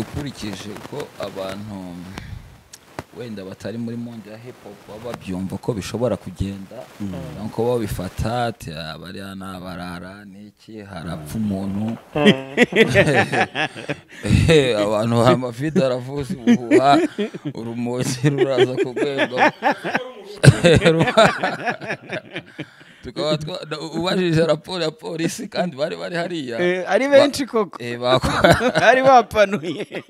ukurikije ko abantu wenda batari muri monde ya hip hop baba babyumva ko bishobora kugenda mm. nuko babifata ah, bariya ni abarara n'iki harapfa umuntu mm. abantu bamafide aravuza ubuhuha urumogi ruraza ku rwego tukaba ubajije raporo ya polisi kandi bari bari hariya eh, ari benshi koko eh, bari bapanuye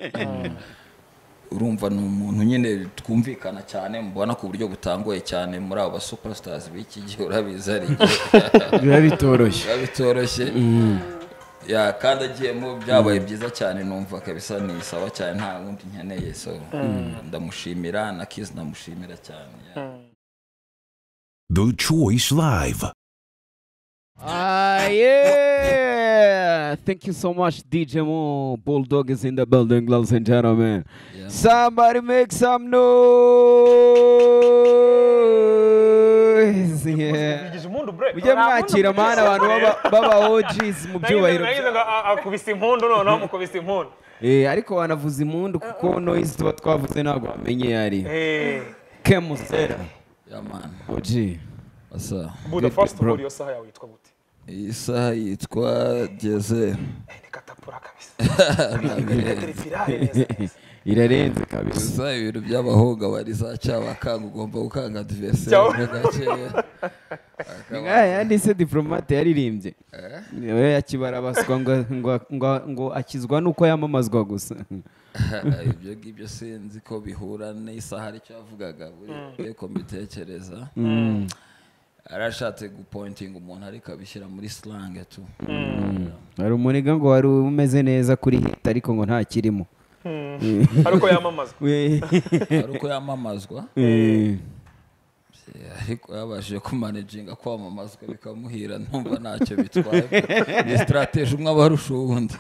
urumva ni umuntu nyine twumvikana cyane mubona ku buryo butanguye cyane muri abo basuperasitazi b'iki gihe urabizi ari biba bitoroshye biba bitoroshye mm. kandi agiyemo byabaye byiza cyane numva kabisa ni isawa cyane nta wundi nkeneye so mm. ndamushimira na kizi ndamushimira cyane The Choice Live. Ah, yeah! Thank you so much, DJ Mo. Bulldog is in the building, ladies and gentlemen. Yeah, Somebody make some noise! Yeah. mujye mwakira mana abantu b'abaojis mu byubahiro akubise impundu noneho mukubise impundu ariko wanavuza impundu kuko noise tuba twavuze ntabwo wamenye iyo ari ke musera oji yitwa iyi saha irarenze kabisa ibintu by'abahunga bari za cyabakanga ugomba gukanga diveseri mu yandi se yanditse diporomate yaririmbye eh? we yakibara abaswa ngo akizwa nuko yamamazwa gusa ibyo ngibyo sinzi ko bihura n'isaha aricyo yavugaga buriya mm. ko mbitekereza mm. arashatse gupointinga umuntu ariko abishyira muri silange tu mm. hari umuniga ngo wari umeze neza kuri hita ariko ngo ntakirimo ariko yamamazwa ariko yamamazwa ariko yabashije kumanajinga kwamamazwa bikamuhira numva ntacyo bitwaye ni sitarategi umwe aba arusha uwundi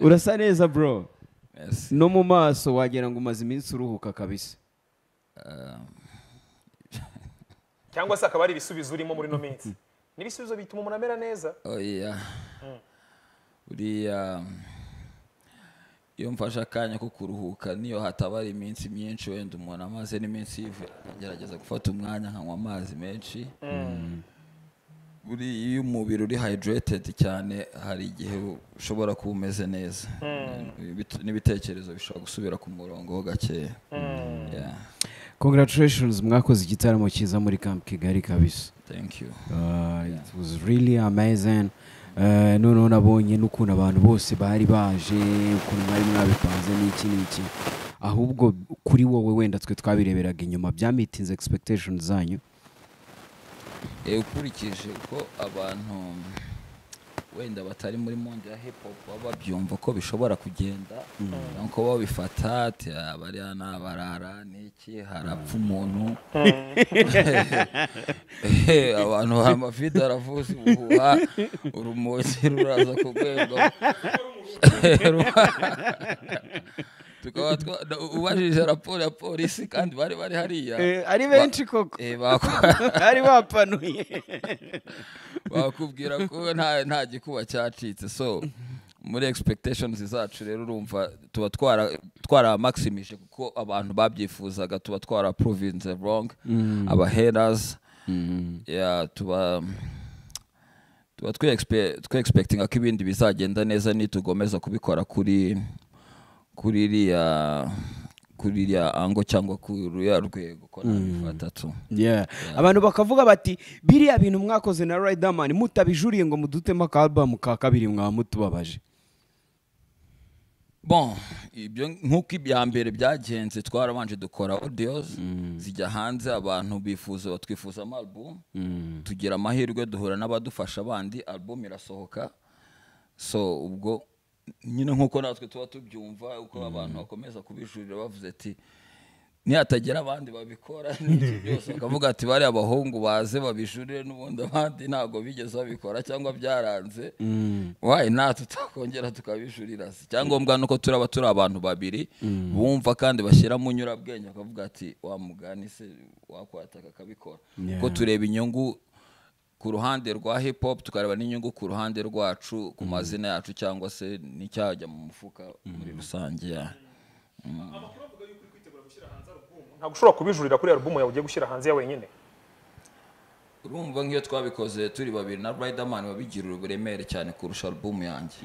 urasa neza bro no mu maso wagira ngo umaze iminsi uruhuka kabisa cyangwa se akaba ari ibisubizo urimo muri ino minsi n'ibisubizo bituma umuntu amera neza oh, hmm. uriya iyo mfashe akanya ko kuruhuka niyo hataba ari iminsi myinshi wenda umuntu amaze n'iminsi yivu agerageza gufata umwanya nkanywa amazi menshi hmm. Hmm. buriya iyo umubiri uri hayidiretedi cyane hari igihe ushobora kuba umeze neza hmm. n'ibitekerezo bishobora gusubira ku murongo gakeya hmm. congratulations mwakoze igitaramo cyiza muri camp kigali kabisa thank you uh, it was really amazing uh, noneho nabonye n'ukuntu abantu bose bari baje ukuntu mwari mwabipanze n'iki n'iki ahubwo kuri wowe wenda twe twabireberaga inyuma bya meetingi expectations zanyu Eh, ukurikije ko abantu wenda batari muri monde ya hip hop baba babyumva ko bishobora kugenda mm. nuko babifata ati ah, bariya ni abarara n'iki harapfa mm. umuntu mm. Eh, abantu amavide aravuza ubuhuha urumogi ruraza ku rwego tukaba ubajije raporo ya polisi kandi bari bari hariya ari benshi koko bari bapanuye bakubwira ko nta gikuba cyacitse so muri expectations zacu rero urumva tuba twaramaksimije kuko abantu babyifuzaga tuba twaraprovinze eh, wrong hmm. abaherers tuba hmm. tuba twe expectinga ko ibindi bizagenda neza nitugomeza kubikora kuri kuri iriya kuri iriya ango cyangwa kuri uriya rwego ko nabifata mm. abantu bakavuga bati biriya bintu mwakoze na riderman mutabijuriye ngo mudutemo akabamu ka kabiri mwaba mutubabaje bon ibyo nk'uko ibya mbere byagenze twarabanje dukora audio mm. zijya hanze abantu bifuza batwifuza amabumu mm. tugira amahirwe duhura n'abadufasha abandi album irasohoka so ubwo nyine nk'uko natwe tuba tubyumva uko mm. abantu bakomeza kubijurira bavuze ati ntihatagira abandi babikora n'ibyo byose bakavuga ati bariya abahungu baze babijurire n'ubundi abandi ntabwo bigeze babikora cyangwa byaranze mm. wayi natwe tutakongera tukabijurira si icyangombwa ni uko turaba turi abantu babiri mm. bumva kandi bashyiramo unyurabwenge bakavuga ati wa mugani se wakwataka akabikora kuko tureba inyungu ku ruhande rwa hip hop tukareba n'inyungu ku ruhande rwacu ku mm. mazina yacu cyangwa se n'icyajya mu mufuka muri mm. rusange mm. amakuru ntabwo ushobora kubijurira kuri album yawe ugiye gushyira hanze ya wenyine urumva nk'iyo twabikoze turi babiri na riderman babigira uburemere cyane kurusha album yanjye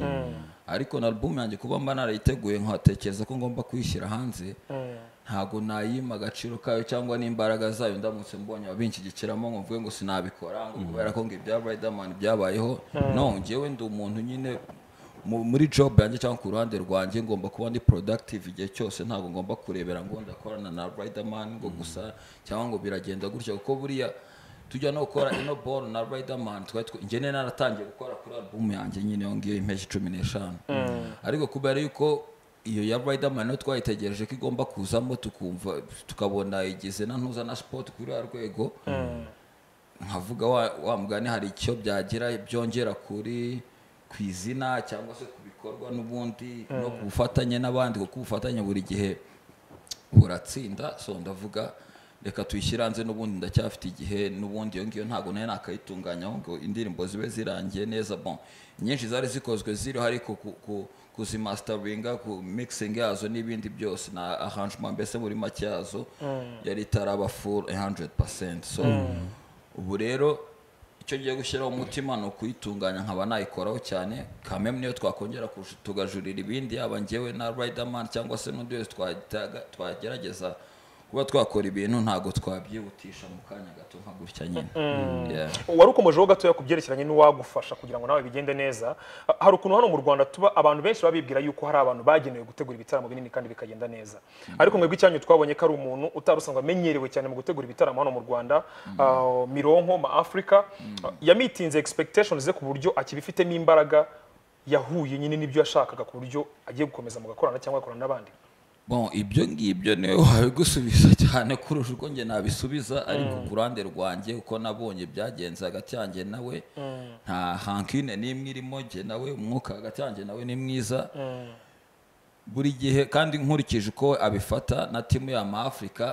ariko na album yanjye kuba mba narayiteguye nkatekereza ko ngomba kuyishyira hanze ntabwo nayima agaciro kayo cyangwa n'imbaraga zayo ndamutse mbonye ababinshyigikiramo ngo mvuge ngo sinabikora ngo mm. kubera ko ngo ibya riderman byabayeho mm. no ngewe ndi umuntu nyine muri job yanjye cyangwa ku ruhande rwanjye ngomba kuba ndi productive igihe cyose ntabwo ngomba kurebera ngo ndakorana na riderman ngo mm. gusa cyangwa ngo biragenda gutya kuko buriya tujya no gukora ino ball na riderman twari njye naratangiye gukora kuri album yanjye nyine yongeyeho impeshyi cumi n'eshanu ariko kubera yuko iyo ya riderman niyo twayitegereje ko igomba kuzamo tukumva tukabona igeze na ntuza na sipoti kuri ya rwego mm. nkavuga wa mugani hari icyo byagira byongera kuri ku izina cyangwa se ku bikorwa n'ubundi mm. no ku bufatanye n'abandi kuko ubufatanye buri gihe buratsinda so ndavuga reka tuyishyire hanze n'ubundi ndacyafite igihe n'ubundi iyo ngiyo ntabwo nayo nakayitunganyaho ngo indirimbo zibe zirangiye neza bon nyinshi zari zikozwe ziriho ariko ku kuzimasitaringa ku mikisingi yazo n'ibindi byose na ahanjuma mbese muri make yazo mm. yari itaraba furu handuredi pasenti so mm. ubu rero icyo ngiye gushyiraho umutima ni ukuyitunganya nkaba nayikoraho cyane kameme niyo twakongera tugajurira ibindi yaba ngewe na riderman cyangwa se n'undi wese twagerageza kuba twakora ibintu ntabwo twabyihutisha mu kanya gato nka gutya nyine mm-hmm. wari ukomejeho gatoya ku byerekeranye n'uwagufasha kugira ngo nawe bigende neza hari ukuntu hano mu rwanda tuba abantu benshi babibwira yuko hari abantu bagenewe gutegura ibitaramo binini kandi bikagenda neza mm-hmm. ariko mwebwe icyanyu twabonye ko ari umuntu utari usanzwe amenyerewe cyane mu gutegura ibitaramo hano mu rwanda mm-hmm. ah, mironko ma afurika yamitinze expectations ze ku buryo akibifitemo imbaraga yahuye nyine n'ibyo yashakaga ku buryo agiye gukomeza mu mugakorana cyangwa agakorana n'abandi bon ibyo ngibyo niwe wabigusubiza cyane kurusha uko njye nabisubiza ariko mm. ku ruhande rwanjye uko nabonye byagenze hagati yanjye nawe mm. nta hankine n'imwe irimo njye nawe umwuka hagati yanjye nawe ni mwiza mm. buri gihe kandi nkurikije uko abifata na timu ya mafurika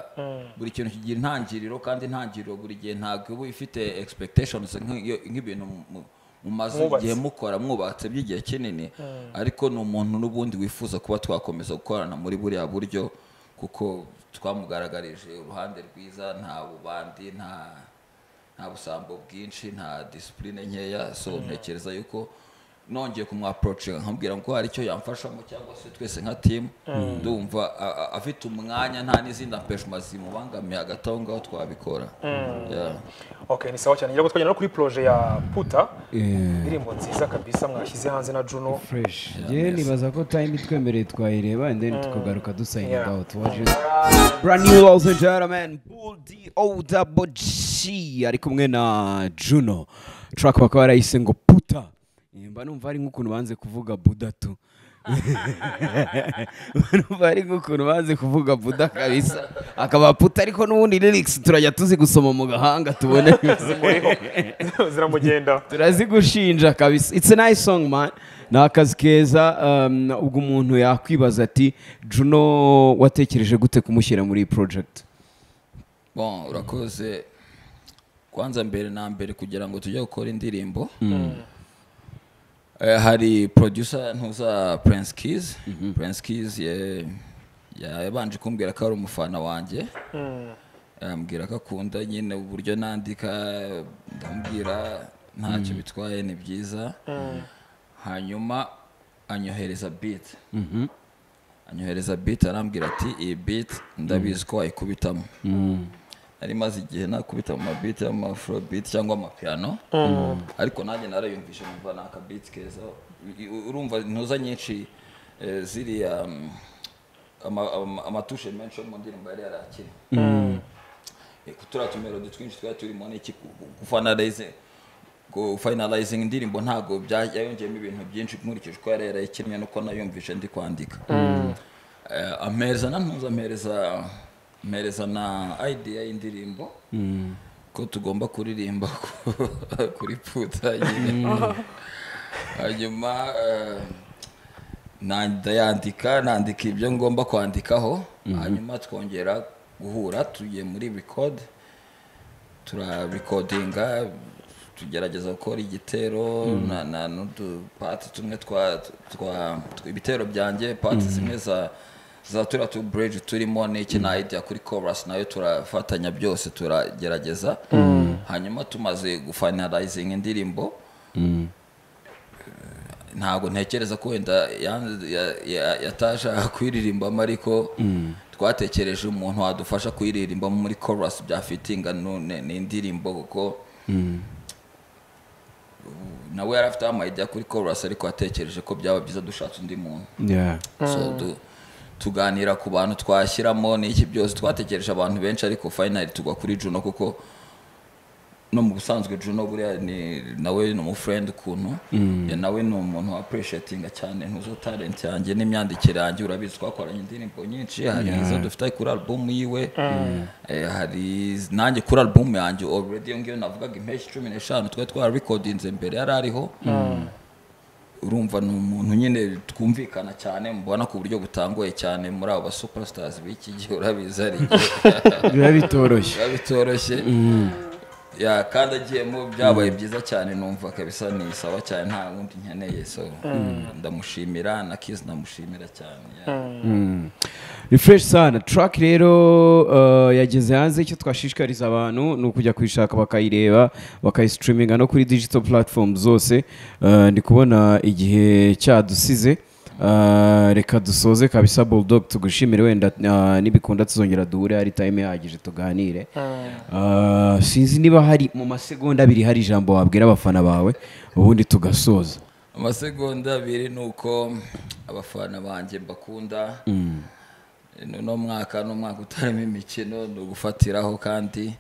buri kintu kigira intangiriro kandi intangiriro buri gihe ntabwo uba ifite egispekiteshoni nk'ibintu mumaze igihe mukora mwubatse by'igihe kinini hmm. ariko ni umuntu n'ubundi wifuza kuba twakomeza gukorana muri buriya buryo kuko twamugaragarije uruhande rwiza nta bubandi nta busambo bwinshi nta disipurine nkeya so ntekereza hmm. yuko nongeye kumwaporojega nkambwira ngo hari icyo yamfashamo cyangwa se twese nka timu mm. ndumva afite umwanya nta n'izindi apeshuma zimubangamiye hagati aho ngaho twabikora mm. ni sawa cyane ngira ngo twagenda no kuri poroje ya puta indirimbo nziza kabisa mwashyize hanze na juno fureshi yewe nibaza ko tayime twemereye twayireba ndeni mm. tukagaruka dusayininga aho tuwaje brand new walls and gentlemen bull d o double g ari kumwe na juno track bakaba barayise ngo Eh, mba numva ari nk'ukuntu banze kuvuga buda tu numva ari nk'ukuntu banze kuvuga buda kabisa akaba puta ariko n'ubundi lirikisi turajya tuzi gusoma mu gahanga tubone ziramugenda turazigushinja kabisa it's a nice song man ni akazi keza um, ubwo umuntu yakwibaza ati juno watekereje gute kumushyira muri iyi porojegiti urakoze kwanza mbere na mbere kugira ngo tujye gukora indirimbo hmm. Eh, hari producer ntuza Prince Keys mhm. Prince Keys yabanje kumbwira ko ari umufana wanjye hmm. yambwira ko akunda nyine uburyo nandika ndambwira ntacyo hmm. bitwaye ni byiza hmm. hanyuma anyohereza beat mhm. anyohereza beat arambwira ati iyi beat ndabizi ko wayikubitamo nari maze igihe nakubita mu mabiti y'amafurobiti cyangwa amapiyano mm. ariko nanjye narayumvishe numva ni akabiti keza urumva intuza nyinshi eh, ziriya mm, amatushe menshi yo mu ndirimbo yari yarakiri mm. eh, turiya tumerodi twinshi twari turimo n'iki gufanarize finalizing indirimbo ntabwo yayongeyemo ibintu byinshi nkurikije uko yari yarayikinnye nuko nayumvishe ndi kwandika eh, ameza nantuza ampereza mpereza na idea y'indirimbo mm. ko tugomba kuririmba kuri puta mm. nyine hanyuma eh, ndayandika nandika ibyo ngomba kwandikaho mm-hmm. hanyuma twongera guhura tugiye muri record turabikodinga tugerageza gukora igitero mm-hmm. n'udupati tumwe twa ibitero byanjye pati mm-hmm. zimwe za za turiya tu buridi turimo n'iki mm. na idea kuri korasi nayo turafatanya byose turagerageza mm. hanyuma tumaze gufanarayizinga indirimbo mm. ntabwo ntekereza ko wenda yataje kuyiririmbamo ariko twatekereje umuntu wadufasha kuyiririmbamo muri chorus byafitinga ni indirimbo kuko nawe yari afite amayidea kuri chorus ariko yatekereje ko byaba byiza dushatse undi muntu tuganira ku bantu twashyiramo n'iki byose twategereje abantu benshi ariko fayinali tugwa kuri juno kuko no mu busanzwe juno buriya ni nawe ni umufurendi ukuntu mm. nawe ni umuntu wapureshetinga cyane ntuzo talenti yanjye n'imyandikire yanjye urabizi twakoranye indirimbo nyinshi hari izo dufite kuri alubumu yiwe mm. eh, hari nanjye kuri alubumu yanjye oruredi iyo ngiyo navugaga impeshyi cumi n'eshanu twari twararekodinze mbere yari ariho mm. urumva ni umuntu nyine twumvikana cyane mubona ku buryo butanguye cyane muri abo basuperasitazi b'iki gihe urabizi hari igihe biba bitoroshye mm. agiyemo byabaye hmm. byiza cyane numva kabisa ni sawa cyane nta wundi nkeneye so hmm. Hmm. ndamushimira na kizi ndamushimira cyane refresh sana track rero uh, yageze hanze icyo twashishikariza abantu ni ukujya kuyishaka bakayireba bakayisitiriminga no kuri digital platform zose uh, ndi kubona igihe cyadusize Eh, reka dusoze kabisa bulldog tugushimire wenda eh, n'ibikunda tuzongera duhure hari time ihagije tuganire ah. eh, sinzi niba hari mu masegonda abiri hari ijambo wabwira abafana bawe ubundi tugasoza amasegonda abiri ni uko abafana banjye mbakunda mm. uno mwaka ni umwaka utarimo imikino ni ugufatiraho kandi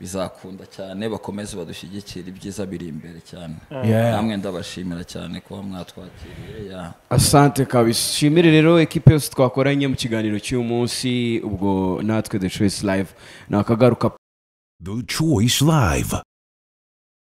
bizakunda cyane bakomeze badushyigikire ibyiza biri imbere cyane hamwe ndabashimira cyane kuba mwatwakiriye asante kabisa ushimire rero ekipe yose twakoranye mu kiganiro cy'uyu munsi ubwo natwe the choice live ni akagaruka the choice live